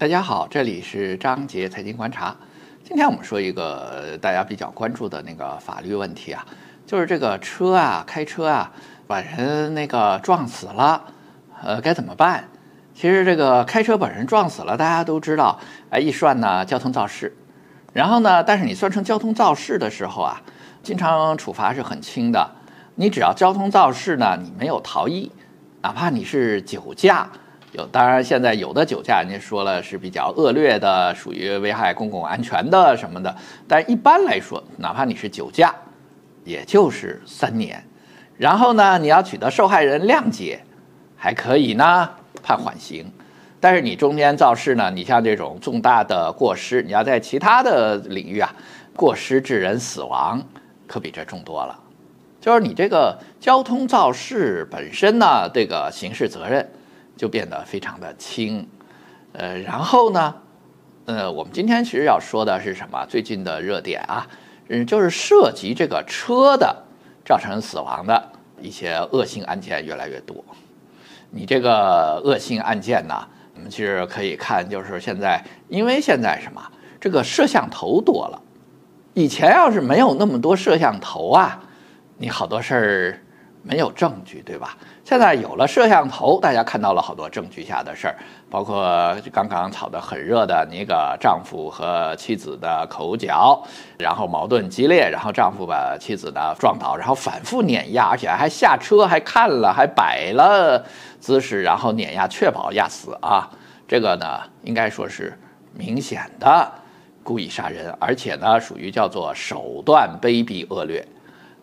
大家好，这里是张杰财经观察。今天我们说一个大家比较关注的那个法律问题啊，就是这个车啊，开车啊，把人那个撞死了，呃，该怎么办？其实这个开车把人撞死了，大家都知道，哎，一算呢，交通肇事。然后呢，但是你算成交通肇事的时候啊，经常处罚是很轻的。你只要交通肇事呢，你没有逃逸，哪怕你是酒驾。有，当然，现在有的酒驾，人家说了是比较恶劣的，属于危害公共安全的什么的。但一般来说，哪怕你是酒驾，也就是三年。然后呢，你要取得受害人谅解，还可以呢判缓刑。但是你中间肇事呢，你像这种重大的过失，你要在其他的领域啊，过失致人死亡，可比这重多了。就是你这个交通肇事本身呢，这个刑事责任。就变得非常的轻，呃，然后呢，呃，我们今天其实要说的是什么？最近的热点啊，嗯，就是涉及这个车的造成死亡的一些恶性案件越来越多。你这个恶性案件呢，我们其实可以看，就是现在因为现在什么这个摄像头多了，以前要是没有那么多摄像头啊，你好多事儿。没有证据，对吧？现在有了摄像头，大家看到了好多证据下的事儿，包括刚刚炒得很热的那个丈夫和妻子的口角，然后矛盾激烈，然后丈夫把妻子呢撞倒，然后反复碾压，而且还下车还看了，还摆了姿势，然后碾压确保压死啊！这个呢，应该说是明显的故意杀人，而且呢，属于叫做手段卑鄙恶劣，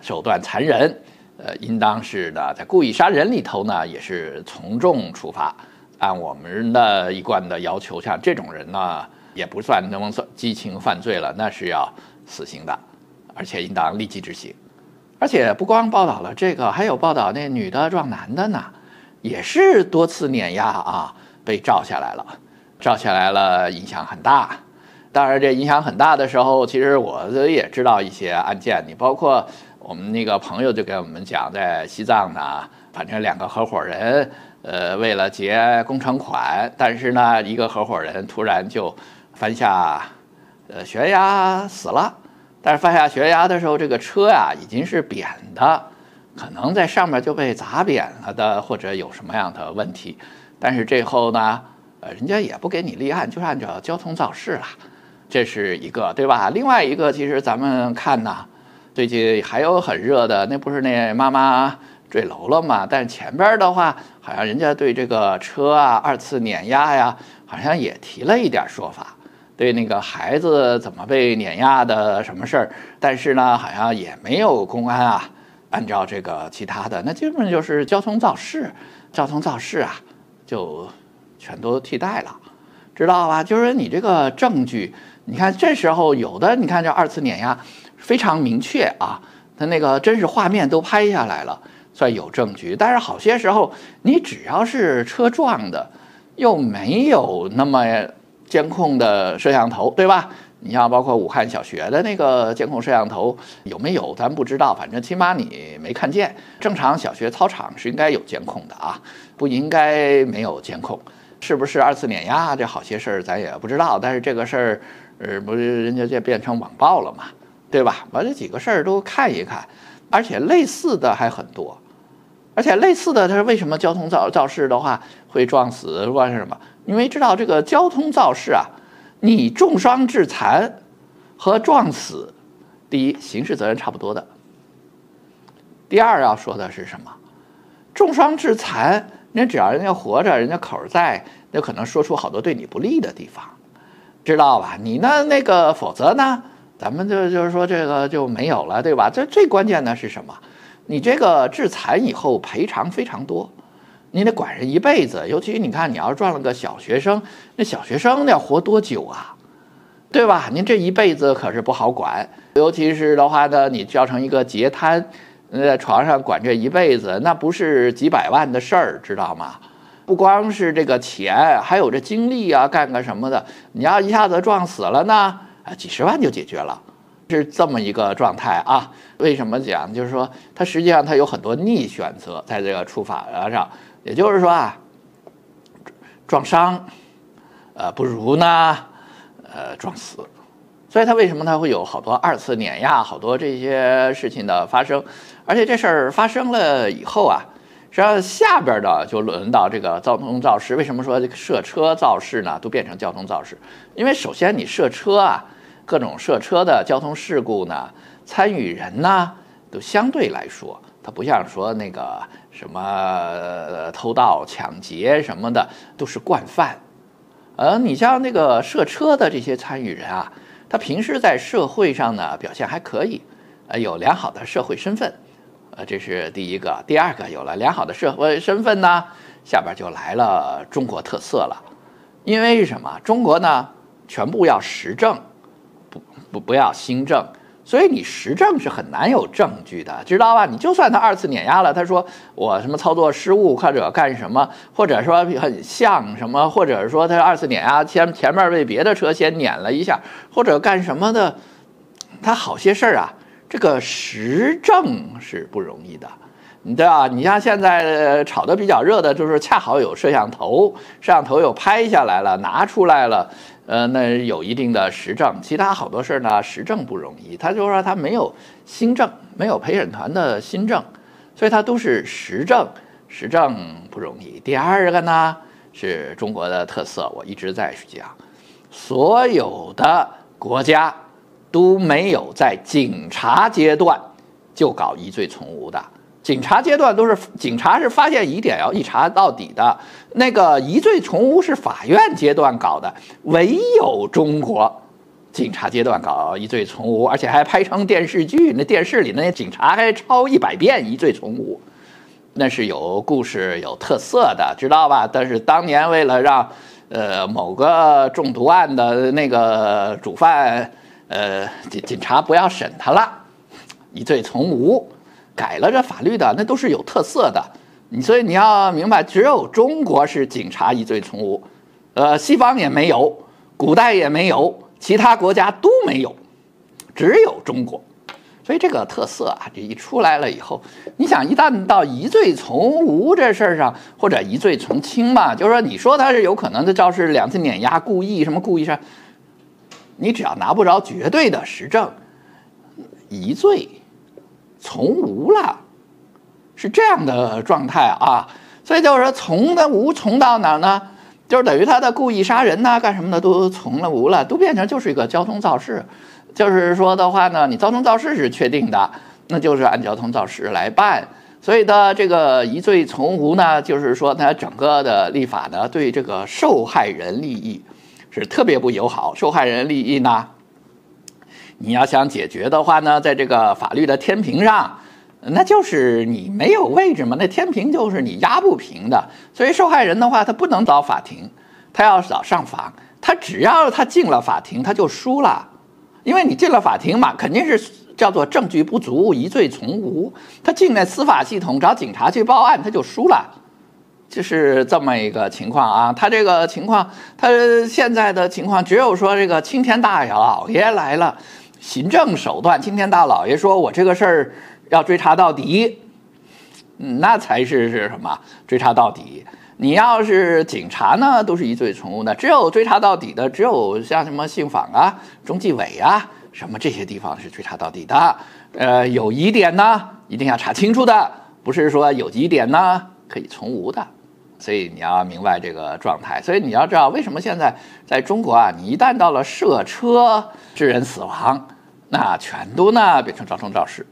手段残忍。呃，应当是呢，在故意杀人里头呢，也是从重处罚。按我们的一贯的要求，像这种人呢，也不算能算激情犯罪了，那是要死刑的，而且应当立即执行。而且不光报道了这个，还有报道那女的撞男的呢，也是多次碾压啊，被照下来了，照下来了，影响很大。当然，这影响很大的时候，其实我也知道一些案件，你包括。我们那个朋友就给我们讲，在西藏呢，反正两个合伙人，呃，为了结工程款，但是呢，一个合伙人突然就翻下，呃，悬崖死了。但是翻下悬崖的时候，这个车呀已经是扁的，可能在上面就被砸扁了的，或者有什么样的问题。但是最后呢，呃，人家也不给你立案，就按照交通肇事了，这是一个，对吧？另外一个，其实咱们看呢。最近还有很热的，那不是那妈妈坠楼了吗？但前边的话，好像人家对这个车啊、二次碾压呀，好像也提了一点说法，对那个孩子怎么被碾压的什么事儿。但是呢，好像也没有公安啊，按照这个其他的，那基本就是交通肇事，交通肇事啊，就全都替代了，知道吧？就是你这个证据，你看这时候有的，你看这二次碾压。非常明确啊，他那个真是画面都拍下来了，算有证据。但是好些时候，你只要是车撞的，又没有那么监控的摄像头，对吧？你像包括武汉小学的那个监控摄像头有没有，咱不知道。反正起码你没看见。正常小学操场是应该有监控的啊，不应该没有监控，是不是？二次碾压这好些事儿咱也不知道，但是这个事儿，呃，不是人家就变成网暴了嘛？对吧？把这几个事儿都看一看，而且类似的还很多，而且类似的，它是为什么交通造肇事的话会撞死，不管是什么，因为知道这个交通肇事啊，你重伤致残和撞死，第一刑事责任差不多的，第二要说的是什么？重伤致残，那只要人家活着，人家口在，那可能说出好多对你不利的地方，知道吧？你那那个，否则呢？咱们就就是说这个就没有了，对吧？这最关键的是什么？你这个致残以后赔偿非常多，你得管人一辈子。尤其你看，你要撞了个小学生，那小学生要活多久啊？对吧？您这一辈子可是不好管。尤其是的话呢，你造成一个截瘫，在床上管这一辈子，那不是几百万的事儿，知道吗？不光是这个钱，还有这精力啊，干个什么的。你要一下子撞死了呢？啊，几十万就解决了，是这么一个状态啊？为什么讲？就是说，它实际上它有很多逆选择在这个出法上，也就是说啊，撞伤，呃，不如呢，呃，撞死，所以它为什么它会有好多二次碾压、好多这些事情的发生？而且这事儿发生了以后啊，实际上下边的就轮到这个交通肇事。为什么说这个设车肇事呢？都变成交通肇事，因为首先你设车啊。各种涉车的交通事故呢，参与人呢，都相对来说，他不像说那个什么偷盗、抢劫什么的都是惯犯，呃，你像那个涉车的这些参与人啊，他平时在社会上呢表现还可以，呃，有良好的社会身份，呃，这是第一个。第二个有了良好的社会身份呢，下边就来了中国特色了，因为什么？中国呢，全部要实证。不不不要新政，所以你实证是很难有证据的，知道吧？你就算他二次碾压了，他说我什么操作失误，或者干什么，或者说很像什么，或者说他二次碾压前前面被别的车先碾了一下，或者干什么的，他好些事儿啊，这个实证是不容易的，你知道吧？你像现在炒的比较热的，就是恰好有摄像头，摄像头又拍下来了，拿出来了。呃，那有一定的实证，其他好多事儿呢，实证不容易。他就说他没有新证，没有陪审团的新证，所以它都是实证，实证不容易。第二个呢，是中国的特色，我一直在讲，所有的国家都没有在警察阶段就搞疑罪从无的。警察阶段都是警察是发现疑点要一查到底的，那个疑罪从无是法院阶段搞的，唯有中国警察阶段搞疑罪从无，而且还拍成电视剧，那电视里那些警察还抄一百遍疑罪从无，那是有故事有特色的，知道吧？但是当年为了让呃某个中毒案的那个主犯呃警警察不要审他了，疑罪从无。改了这法律的那都是有特色的，你所以你要明白，只有中国是警察疑罪从无，呃，西方也没有，古代也没有，其他国家都没有，只有中国，所以这个特色啊，这一出来了以后，你想一旦到疑罪从无这事儿上，或者疑罪从轻嘛，就是说你说他是有可能的肇事两次碾压故意什么故意上，你只要拿不着绝对的实证，疑罪。从无了，是这样的状态啊，所以就是说从的无从到哪呢？就是等于他的故意杀人呐，干什么的都从了无了，都变成就是一个交通肇事。就是说的话呢，你交通肇事是确定的，那就是按交通肇事来办。所以的这个疑罪从无呢，就是说他整个的立法呢，对这个受害人利益是特别不友好。受害人利益呢？你要想解决的话呢，在这个法律的天平上，那就是你没有位置嘛。那天平就是你压不平的。所以受害人的话，他不能找法庭，他要找上访。他只要他进了法庭，他就输了，因为你进了法庭嘛，肯定是叫做证据不足，疑罪从无。他进了司法系统找警察去报案，他就输了，就是这么一个情况啊。他这个情况，他现在的情况，只有说这个青天大老爷来了。行政手段，今天大老爷说我这个事儿要追查到底，嗯，那才是是什么？追查到底。你要是警察呢，都是疑罪从无的。只有追查到底的，只有像什么信访啊、中纪委啊什么这些地方是追查到底的。呃，有疑点呢，一定要查清楚的，不是说有疑点呢可以从无的。所以你要明白这个状态，所以你要知道为什么现在在中国啊，你一旦到了涉车致人死亡，那全都呢变成交通肇事，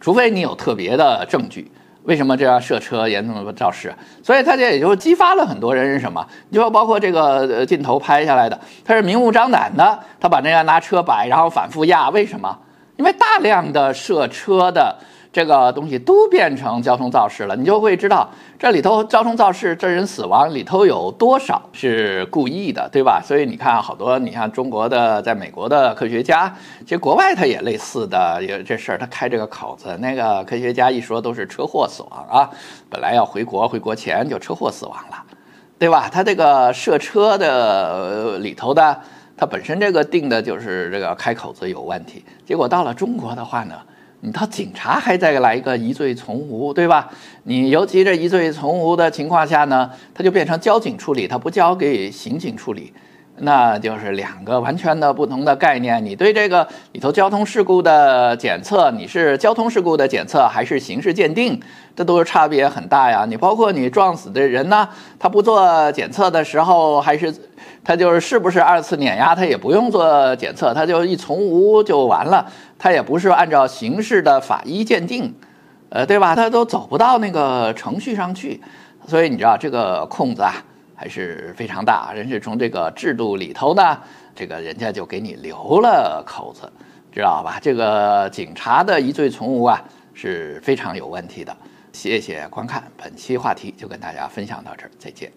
除非你有特别的证据。为什么这样涉车严重的肇事啊？所以他这也就激发了很多人是什么？你就包括这个镜头拍下来的，他是明目张胆的，他把人家拿车摆，然后反复压，为什么？因为大量的涉车的这个东西都变成交通肇事了，你就会知道这里头交通肇事致人死亡里头有多少是故意的，对吧？所以你看好多，你看中国的，在美国的科学家，其实国外他也类似的，也这事儿他开这个口子。那个科学家一说都是车祸死亡啊，本来要回国，回国前就车祸死亡了，对吧？他这个涉车的里头的。他本身这个定的就是这个开口子有问题，结果到了中国的话呢，你到警察还再来一个疑罪从无，对吧？你尤其这疑罪从无的情况下呢，他就变成交警处理，他不交给刑警处理。那就是两个完全的不同的概念。你对这个里头交通事故的检测，你是交通事故的检测还是刑事鉴定？这都是差别很大呀。你包括你撞死的人呢，他不做检测的时候，还是他就是是不是二次碾压，他也不用做检测，他就一从无就完了。他也不是按照刑事的法医鉴定，呃，对吧？他都走不到那个程序上去。所以你知道这个空子啊。还是非常大，人是从这个制度里头呢，这个人家就给你留了口子，知道吧？这个警察的疑罪从无啊，是非常有问题的。谢谢观看，本期话题就跟大家分享到这儿，再见。